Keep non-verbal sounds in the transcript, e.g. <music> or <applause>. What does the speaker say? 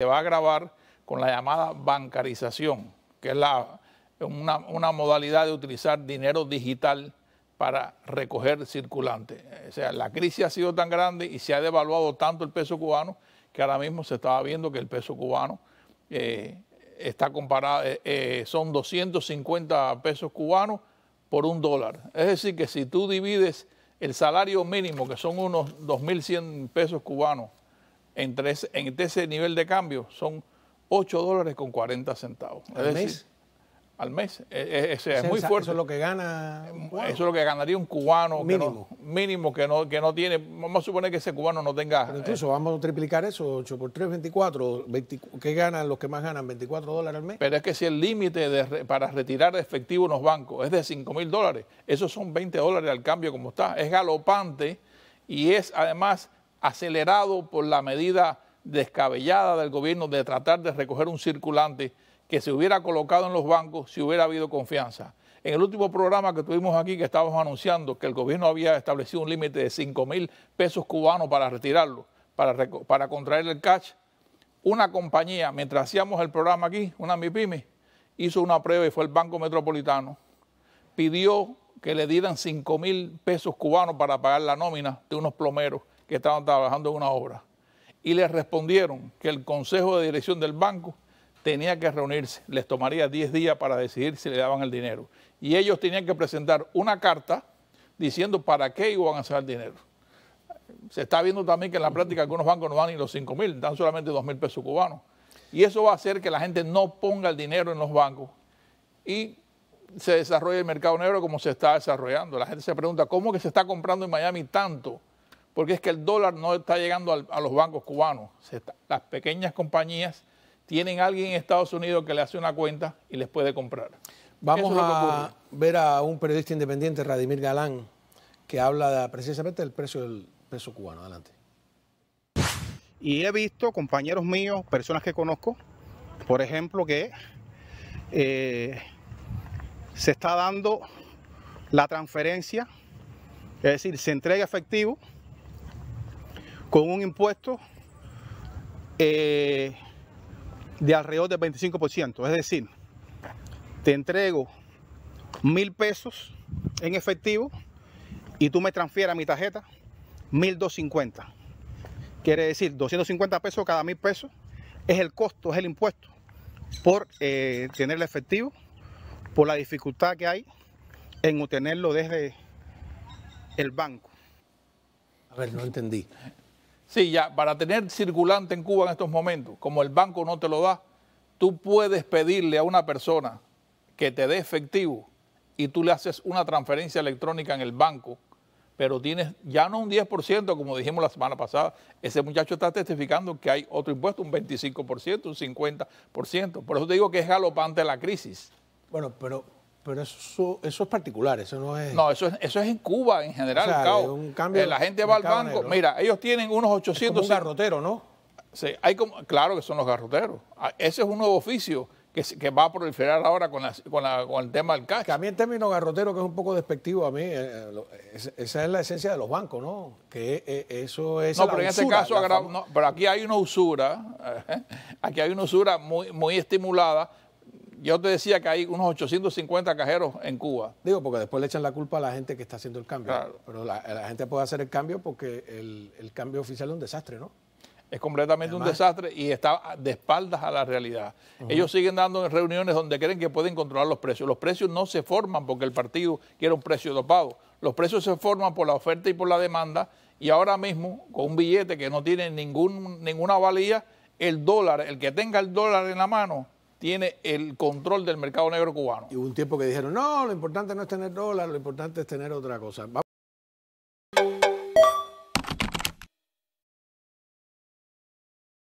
se va a grabar con la llamada bancarización, que es una, modalidad de utilizar dinero digital para recoger circulante. O sea, la crisis ha sido tan grande y se ha devaluado tanto el peso cubano que ahora mismo se estaba viendo que el peso cubano eh, está comparado, eh, eh, son 250 pesos cubanos por un dólar. Es decir, que si tú divides el salario mínimo, que son unos 2.100 pesos cubanos, entre este ese, nivel de cambio son 8 dólares con 40 centavos. ¿Al mes? al mes. E, e, es, muy fuerte. Eso es lo que gana. Mm, eso es lo que ganaría un cubano mínimo que no, mínimo que no, que no tiene. Vamos a suponer que ese cubano no tenga. Pero eh, incluso vamos a triplicar eso: 8 por 3, 24. ¿Qué ganan los que más ganan? 24 dólares al mes. Pero es que si el límite para retirar efectivo unos bancos es de 5 mil dólares, esos son 20 dólares al cambio como está. Es galopante y es además acelerado por la medida descabellada del gobierno de tratar de recoger un circulante que se hubiera colocado en los bancos si hubiera habido confianza. En el último programa que tuvimos aquí, que estábamos anunciando que el gobierno había establecido un límite de 5 mil pesos cubanos para retirarlo, para, contraer el cash, una compañía, mientras hacíamos el programa aquí, una MIPYME, hizo una prueba y fue el Banco Metropolitano, pidió que le dieran 5 mil pesos cubanos para pagar la nómina de unos plomeros que estaban trabajando en una obra. Y les respondieron que el consejo de dirección del banco tenía que reunirse, les tomaría 10 días para decidir si le daban el dinero. Y ellos tenían que presentar una carta diciendo para qué iban a hacer el dinero. Se está viendo también que en la práctica algunos bancos no dan ni los 5 mil, dan solamente 2 mil pesos cubanos. Y eso va a hacer que la gente no ponga el dinero en los bancos y se desarrolle el mercado negro como se está desarrollando. La gente se pregunta, ¿cómo que se está comprando en Miami tanto? porque es que el dólar no está llegando a los bancos cubanos. las pequeñas compañías tienen a alguien en Estados Unidos que le hace una cuenta y les puede comprar. Vamos a ver a un periodista independiente, Radimir Galán, que habla precisamente del precio del peso cubano. Adelante. Y he visto compañeros míos, personas que conozco, por ejemplo, que eh, se está dando la transferencia, es decir, se entrega efectivo con un impuesto eh, de alrededor del 25%. Es decir, te entrego mil pesos en efectivo y tú me transfieras mi tarjeta 1250. Quiere decir, 250 pesos cada mil pesos es el costo, es el impuesto por eh, tener el efectivo, por la dificultad que hay en obtenerlo desde el banco. A ver, no entendí. Sí, ya, para tener circulante en Cuba en estos momentos, como el banco no te lo da, tú puedes pedirle a una persona que te dé efectivo y tú le haces una transferencia electrónica en el banco, pero tienes ya no un 10%, como dijimos la semana pasada, ese muchacho está testificando que hay otro impuesto, un 25%, un 50%. Por eso te digo que es galopante la crisis. Bueno, pero pero eso, eso es particular, eso no es... No, eso es, eso es en Cuba en general. el eh, la gente va al banco, mira, ellos tienen unos 800... Es un garrotero, ¿no? hay como, claro que son los garroteros. Ah, ese es un nuevo oficio que, que va a proliferar ahora con, la, con, la, con, el tema del cash. Que a mí el término garrotero, que es un poco despectivo a mí, eh, eh, esa es la esencia de los bancos, ¿no? Que eso es... No, pero en este caso, pero aquí hay una usura, <laughs> aquí hay una usura muy, muy estimulada yo te decía que hay unos 850 cajeros en Cuba. Digo, porque después le echan la culpa a la gente que está haciendo el cambio. Claro. Pero la, gente puede hacer el cambio porque el, cambio oficial es un desastre, ¿no? Es completamente un desastre y está de espaldas a la realidad. Ellos siguen dando reuniones donde creen que pueden controlar los precios. Los precios no se forman porque el partido quiere un precio dopado. Los precios se forman por la oferta y por la demanda. Y ahora mismo, con un billete que no tiene ningún, ninguna valía, el dólar, el que tenga el dólar en la mano, tiene el control del mercado negro cubano. Y hubo un tiempo que dijeron, no, lo importante no es tener dólares, lo importante es tener otra cosa.